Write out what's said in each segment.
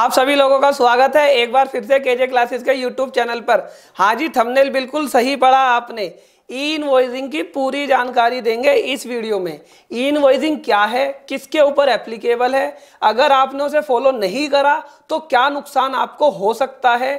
आप सभी लोगों का स्वागत है एक बार फिर से केजे क्लासेस के यूट्यूब चैनल पर हाँ जी थंबनेल बिल्कुल सही पढ़ा आपने ई की पूरी जानकारी देंगे इस वीडियो में ई क्या है किसके ऊपर एप्लीकेबल है अगर आपने उसे फॉलो नहीं करा तो क्या नुकसान आपको हो सकता है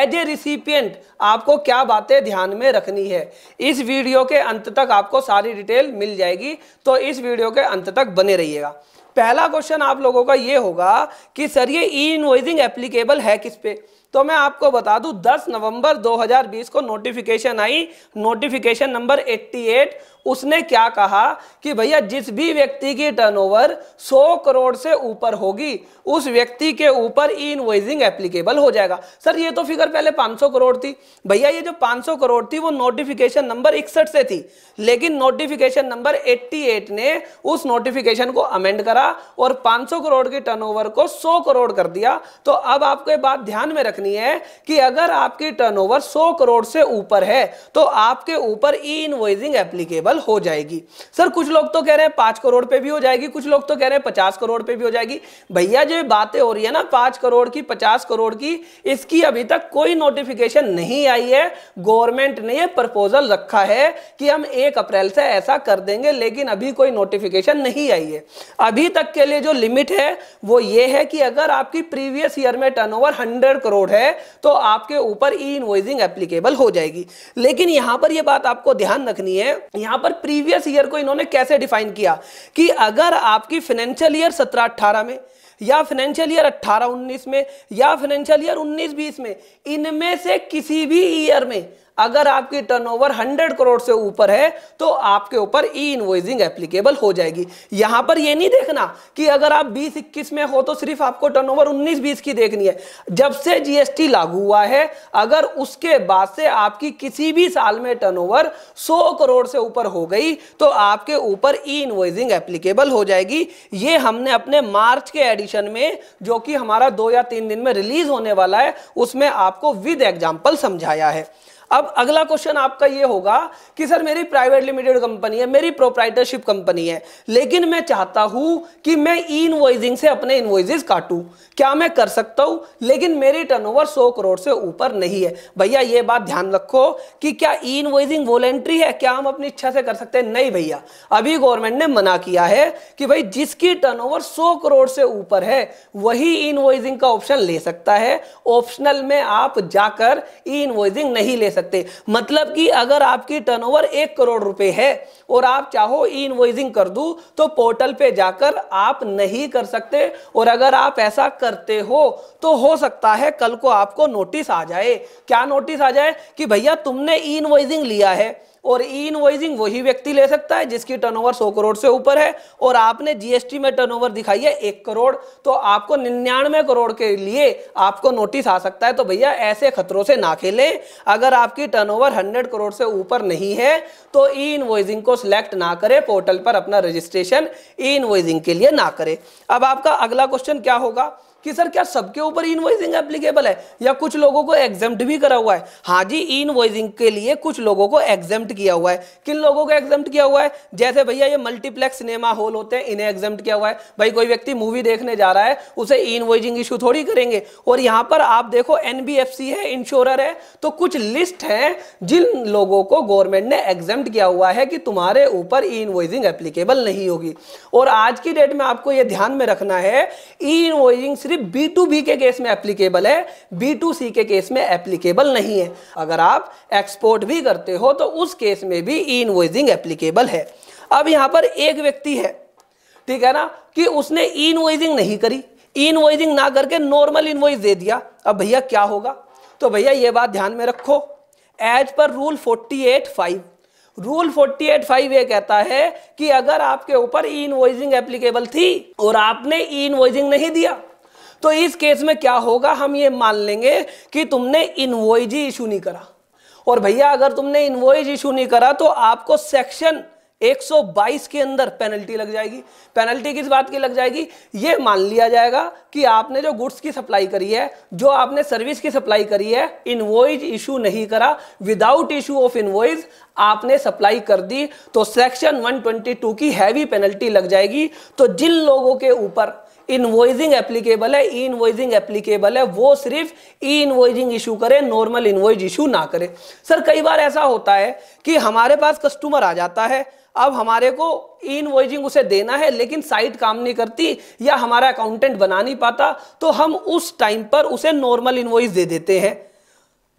एज ए रिसिपियंट आपको क्या बातें ध्यान में रखनी है इस वीडियो के अंत तक आपको सारी डिटेल मिल जाएगी तो इस वीडियो के अंत तक बने रहिएगा पहला क्वेश्चन आप लोगों का ये होगा कि सर ये ई इनवॉइसिंग एप्लीकेबल है किस पे तो मैं आपको बता दूं 10 नवंबर 2020 को नोटिफिकेशन आई नोटिफिकेशन नंबर 88 उसने क्या कहा कि भैया जिस भी व्यक्ति की टर्नओवर 100 करोड़ से ऊपर होगी उस व्यक्ति के ऊपर ई एप्लीकेबल हो जाएगा सर ये तो फिगर पहले 500 करोड़ थी भैया ये जो 500 करोड़ थी वो नोटिफिकेशन नंबर इकसठ से थी लेकिन नोटिफिकेशन नंबर 88 ने उस नोटिफिकेशन को अमेंड करा और 500 करोड़ के टर्न को सौ करोड़ कर दिया तो अब आपको ये बात ध्यान में रखनी है कि अगर आपकी टर्न ओवर करोड़ से ऊपर है तो आपके ऊपर ई एप्लीकेबल इस्तेमाल हो जाएगी सर कुछ लोग तो कह रहे हैं पांच करोड़ पे भी हो जाएगी कुछ लोग तो कह रहे हैं पचास करोड़ पे भी हो जाएगी भैया जो बातें हो रही है ना पांच करोड़ की पचास करोड़ की इसकी अभी तक कोई नोटिफिकेशन नहीं आई है गवर्नमेंट ने यह प्रपोजल रखा है कि हम एक अप्रैल से ऐसा कर देंगे लेकिन अभी कोई नोटिफिकेशन नहीं आई है अभी तक के लिए जो लिमिट है वो ये है कि अगर आपकी प्रीवियस ईयर में टर्नओवर 100 करोड़ है तो आपके ऊपर ई इनवॉइजिंग एप्लीकेबल हो जाएगी लेकिन यहां पर यह बात आपको ध्यान रखनी है यहां पर पर प्रीवियस ईयर को इन्होंने कैसे डिफाइन किया कि अगर आपकी फाइनेंशियल ईयर सत्रह अट्ठारह में या फाइनेंशियल ईयर अट्ठारह उन्नीस में या फाइनेंशियल ईयर उन्नीस बीस में इनमें से किसी भी ईयर में अगर आपकी टर्नओवर 100 करोड़ से ऊपर है तो आपके ऊपर ई इन्वॉइसिंग एप्लीकेबल हो जाएगी यहां पर यह नहीं देखना कि अगर आप बीस इक्कीस में हो तो सिर्फ आपको टर्नओवर 19 20 की देखनी है जब से जीएसटी लागू हुआ है अगर उसके बाद से आपकी किसी भी साल में टर्न 100 करोड़ से ऊपर हो गई तो आपके ऊपर ई इनवाइजिंग एप्लीकेबल हो जाएगी ये हमने अपने मार्च के एडिशन में जो कि हमारा दो या तीन दिन में रिलीज होने वाला है उसमें आपको विद एग्जाम्पल समझाया है अब अगला क्वेश्चन आपका ये होगा कि सर मेरी प्राइवेट लिमिटेड कंपनी है मेरी प्रोप्राइटरशिप कंपनी है लेकिन मैं चाहता हूं कि मैं ई इन्वॉइसिंग से अपने इन्वॉइसिस काटूं क्या मैं कर सकता हूं लेकिन मेरी टर्नओवर 100 करोड़ से ऊपर नहीं है भैया ये बात ध्यान रखो कि क्या ई इन्वॉइसिंग वॉलेंट्री है क्या हम अपनी इच्छा से कर सकते हैं नहीं भैया अभी गवर्नमेंट ने मना किया है कि भाई जिसकी टर्न ओवर करोड़ से ऊपर है वही इन्वॉइसिंग का ऑप्शन ले सकता है ऑप्शनल में आप जाकर ई इन्वॉइसिंग नहीं ले सकते मतलब कि अगर आपकी टर्नओवर एक करोड़ रुपए है और आप चाहो ई कर दू तो पोर्टल पे जाकर आप नहीं कर सकते और अगर आप ऐसा करते हो तो हो सकता है कल को आपको नोटिस आ जाए क्या नोटिस आ जाए कि भैया तुमने ई लिया है और ई e इनवॉइसिंग वही व्यक्ति ले सकता है जिसकी टर्नओवर 100 करोड़ से ऊपर है और आपने जीएसटी में टर्नओवर दिखाई है एक करोड़ तो आपको निन्यानवे करोड़ के लिए आपको नोटिस आ सकता है तो भैया ऐसे खतरों से ना खेलें अगर आपकी टर्नओवर 100 करोड़ से ऊपर नहीं है तो ई e इनवॉइसिंग को सिलेक्ट ना करें पोर्टल पर अपना रजिस्ट्रेशन ई इनवॉइसिंग के लिए ना करें अब आपका अगला क्वेश्चन क्या होगा कि सर क्या सबके ऊपर इनवॉइसिंग एप्लीकेबल है या कुछ लोगों को एग्जेम्प्ट भी करा हुआ है हाँ जी इनवॉइसिंग के लिए कुछ लोगों को एग्जेम्प्ट किया हुआ है किन लोगों को एग्जेम्प्ट किया हुआ है जैसे भैया ये मल्टीप्लेक्स सिनेमा हॉल होते हैं इन्हें एग्जेम्प्ट किया हुआ है भाई कोई व्यक्ति मूवी देखने जा रहा है उसे इनवॉइसिंग इशू थोड़ी करेंगे और यहाँ पर आप देखो एनबीएफसी है इंश्योरर है तो कुछ लिस्ट है जिन लोगों को गवर्नमेंट ने एग्जेम्प्ट किया हुआ है कि तुम्हारे ऊपर ई एप्लीकेबल नहीं होगी और आज की डेट में आपको यह ध्यान में रखना है ई सिर्फ सिर्फ बी टू बी के केस में एप्लीकेबल है बी टू सी के केस में एप्लीकेबल नहीं है अगर आप एक्सपोर्ट भी करते हो तो उस केस में भी ई इन्वॉइसिंग एप्लीकेबल है अब यहां पर एक व्यक्ति है ठीक है ना कि उसने ई इन्वॉइसिंग नहीं करी ई इन्वॉइसिंग ना करके नॉर्मल इनवॉइस दे दिया अब भैया क्या होगा तो भैया ये बात ध्यान में रखो एज पर rule forty eight five rule forty eight five ये कहता है कि अगर आपके ऊपर ई इन्वॉइसिंग एप्लीकेबल थी और आपने ई इन्वॉइसिंग नहीं दिया तो इस केस में क्या होगा हम ये मान लेंगे कि तुमने इनवॉइज ही इशू नहीं करा और भैया अगर तुमने इनवॉइज इशू नहीं करा तो आपको सेक्शन 122 के अंदर पेनल्टी लग जाएगी पेनल्टी किस बात की लग जाएगी ये मान लिया जाएगा कि आपने जो गुड्स की सप्लाई करी है जो आपने सर्विस की सप्लाई करी है इनवॉइज इशू नहीं करा विदाउट इशू ऑफ इनवॉइज आपने सप्लाई कर दी तो सेक्शन 122 की हैवी पेनल्टी लग जाएगी तो जिन लोगों के ऊपर इनवॉइजिंग एप्लीकेबल है ई इनवॉइजिंग एप्लीकेबल है वो सिर्फ ई इनवॉइजिंग इशू करे नॉर्मल इनवॉइज इशू ना करे सर कई बार ऐसा होता है कि हमारे पास कस्टमर आ जाता है अब हमारे को इन वॉइजिंग उसे देना है लेकिन साइट काम नहीं करती या हमारा अकाउंटेंट बना नहीं पाता तो हम उस टाइम पर उसे नॉर्मल इनवॉइस दे देते हैं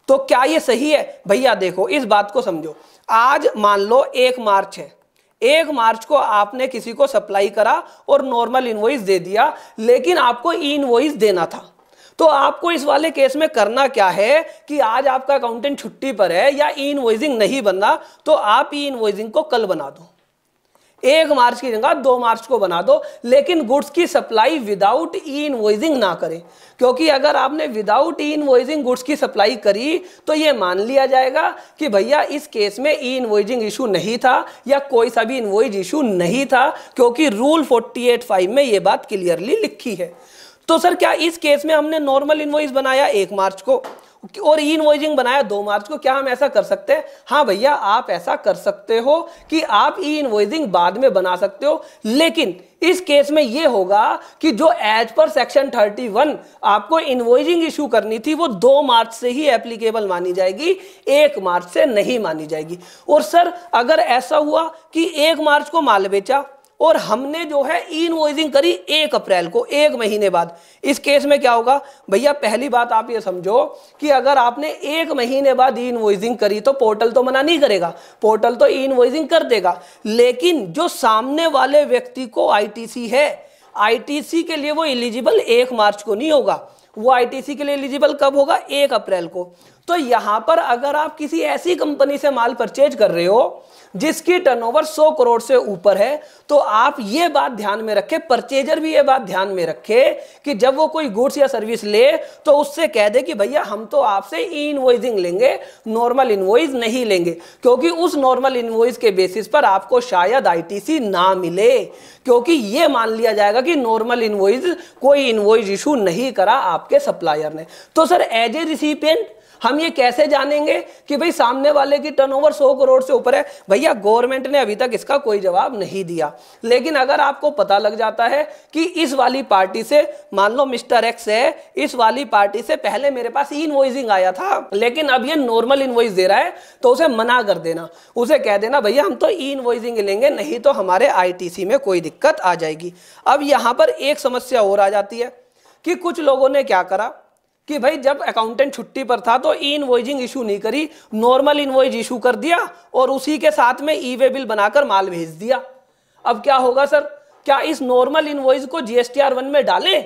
तो क्या ये सही है भैया देखो इस बात को समझो आज मान लो एक मार्च है एक मार्च को आपने किसी को सप्लाई करा और नॉर्मल इनवॉइस दे दिया लेकिन आपको ई इन्वॉइस देना था तो आपको इस वाले केस में करना क्या है कि आज आपका अकाउंटेंट छुट्टी पर है या ई इन्वॉइसिंग नहीं बनना तो आप ई इन्वॉइसिंग को कल बना दो एक मार्च की जगह दो मार्च को बना दो लेकिन गुड्स की सप्लाई विदाउट ई इनवॉइसिंग ना करें क्योंकि अगर आपने विदाउट ई इनवॉइसिंग गुड्स की सप्लाई करी तो ये मान लिया जाएगा कि भैया इस केस में ई इनवॉइसिंग इशू नहीं था या कोई सा भी इनवॉइस इशू नहीं था क्योंकि रूल फोर्टी एट फाइव में ये बात क्लियरली लिखी है तो सर क्या इस केस में हमने नॉर्मल इनवॉइस बनाया एक मार्च को और ई इन्वॉइसिंग बनाया दो मार्च को क्या हम ऐसा कर सकते हैं हाँ भैया आप ऐसा कर सकते हो कि आप ई इन्वॉइसिंग बाद में बना सकते हो लेकिन इस केस में यह होगा कि जो एज पर सेक्शन 31 आपको इनवॉइजिंग इशू करनी थी वो दो मार्च से ही एप्लीकेबल मानी जाएगी एक मार्च से नहीं मानी जाएगी और सर अगर ऐसा हुआ कि एक मार्च को माल बेचा और हमने जो है ई करी एक अप्रैल को एक महीने बाद इस केस में क्या होगा भैया पहली बात आप ये समझो कि अगर आपने एक महीने बाद ई करी तो पोर्टल तो मना नहीं करेगा पोर्टल तो ई इन्वॉइसिंग कर देगा लेकिन जो सामने वाले व्यक्ति को आईटीसी है आईटीसी के लिए वो एलिजिबल एक मार्च को नहीं होगा वो आईटीसी के लिए एलिजिबल कब होगा एक अप्रैल को तो यहां पर अगर आप किसी ऐसी कंपनी से माल परचेज कर रहे हो जिसकी टर्नओवर 100 करोड़ से ऊपर है तो आप ये बात ध्यान में रखें परचेजर भी ये बात ध्यान में रखे कि जब वो कोई गुड्स या सर्विस ले तो उससे कह दे कि भैया हम तो आपसे ई लेंगे नॉर्मल इन्वॉइस नहीं लेंगे क्योंकि उस नॉर्मल इन्वॉइस के बेसिस पर आपको शायद आईटीसी ना मिले क्योंकि ये मान लिया जाएगा कि नॉर्मल इन्वॉइज कोई इन्वॉइस इशू नहीं करा आपके सप्लायर ने तो सर एज ए रिसिपियंट हम ये कैसे जानेंगे कि भाई सामने वाले की टर्नओवर 100 करोड़ से ऊपर है भैया गवर्नमेंट ने अभी तक इसका कोई जवाब नहीं दिया लेकिन अगर आपको पता लग जाता है कि इस वाली पार्टी से मान लो मिस्टर एक्स है इस वाली पार्टी से पहले मेरे पास इनवॉइसिंग आया था लेकिन अब ये नॉर्मल इनवॉइस दे रहा है तो उसे मना कर देना उसे कह देना भैया हम तो ई लेंगे नहीं तो हमारे आईटीसी में कोई दिक्कत आ जाएगी अब यहाँ पर एक समस्या और आ जाती है कि कुछ लोगों ने क्या करा कि भाई जब अकाउंटेंट छुट्टी पर था तो ई इन्वॉइजिंग इशू नहीं करी नॉर्मल इन्वॉइज इशू कर दिया और उसी के साथ में ई वे बिल बनाकर माल भेज दिया अब क्या होगा सर क्या इस नॉर्मल इन्वॉइस को जीएसटीआर वन में डालें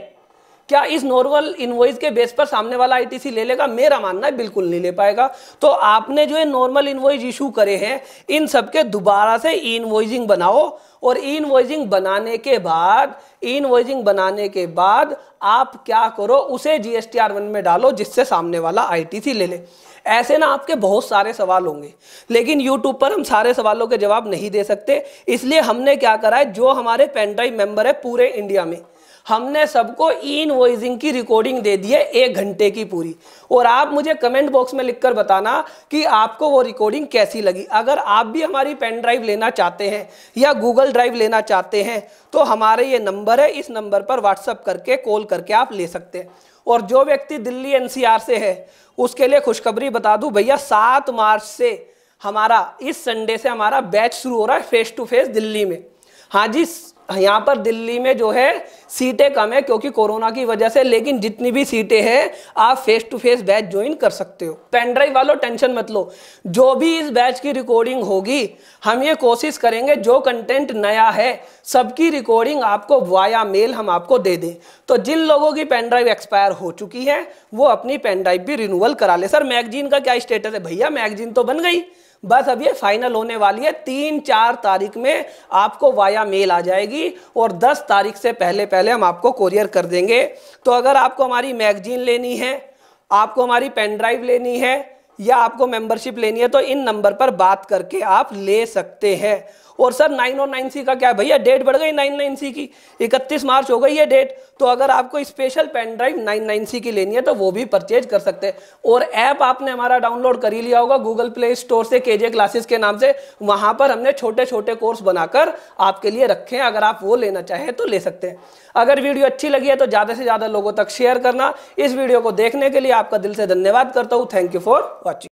क्या इस नॉर्मल इनवॉइस के बेस पर सामने वाला आईटीसी ले लेगा मेरा मानना है बिल्कुल नहीं ले पाएगा तो आपने जो है नॉर्मल इनवॉइस इशू करे हैं इन सबके दोबारा से इन्वॉइसिंग बनाओ और इन्वॉइसिंग बनाने के बाद इन्वॉइसिंग बनाने के बाद आप क्या करो उसे जीएसटीआर वन में डालो जिससे सामने वाला आईटीसी ले ले ऐसे ना आपके बहुत सारे सवाल होंगे लेकिन YouTube पर हम सारे सवालों के जवाब नहीं दे सकते इसलिए हमने क्या करा है जो हमारे पेनड्राइव मेंबर है पूरे इंडिया में हमने सबको इन वॉइसिंग की रिकॉर्डिंग दे दी है एक घंटे की पूरी और आप मुझे कमेंट बॉक्स में लिखकर बताना कि आपको वो रिकॉर्डिंग कैसी लगी अगर आप भी हमारी पेन ड्राइव लेना चाहते हैं या गूगल ड्राइव लेना चाहते हैं तो हमारे ये नंबर है इस नंबर पर व्हाट्सअप करके कॉल करके आप ले सकते हैं और जो व्यक्ति दिल्ली एनसीआर से है उसके लिए खुशखबरी बता दूं भैया सात मार्च से हमारा इस संडे से हमारा बैच शुरू हो रहा है फेस टू फेस दिल्ली में हाँ जी यहाँ पर दिल्ली में जो है सीटें कम है क्योंकि कोरोना की वजह से लेकिन जितनी भी सीटें हैं आप face to face batch join कर सकते हो पेनड्राइव वालों टेंशन मत लो जो भी इस बैच की रिकॉर्डिंग होगी हम ये कोशिश करेंगे जो कंटेंट नया है सबकी रिकॉर्डिंग आपको वाया मेल हम आपको दे दें तो जिन लोगों की पेनड्राइव एक्सपायर हो चुकी है वो अपनी पेनड्राइव भी रिनूवल करा ले सर मैगजीन का क्या स्टेटस है भैया मैगजीन तो बन गई बस अब ये फाइनल होने वाली है तीन चार तारीख में आपको वाया मेल आ जाएगी और दस तारीख से पहले पहले हम आपको कोरियर कर देंगे तो अगर आपको हमारी मैगजीन लेनी है आपको हमारी पेन ड्राइव लेनी है या आपको मेंबरशिप लेनी है तो इन नंबर पर बात करके आप ले सकते हैं और सर नाइन और नाइन सी का क्या है भैया डेट बढ़ गई नाइन नाइन सी की इकतीस मार्च हो गई है डेट तो अगर आपको special pen drive nine nine C की लेनी है तो वो भी परचेज कर सकते हैं और ऐप आपने हमारा डाउनलोड कर ही लिया होगा गूगल प्ले स्टोर से के क्लासेस के नाम से वहां पर हमने छोटे छोटे कोर्स बनाकर आपके लिए रखे हैं अगर आप वो लेना चाहें तो ले सकते हैं अगर वीडियो अच्छी लगी है तो ज़्यादा से ज़्यादा लोगों तक शेयर करना इस वीडियो को देखने के लिए आपका दिल से धन्यवाद करता हूँ थैंक यू फॉर वॉचिंग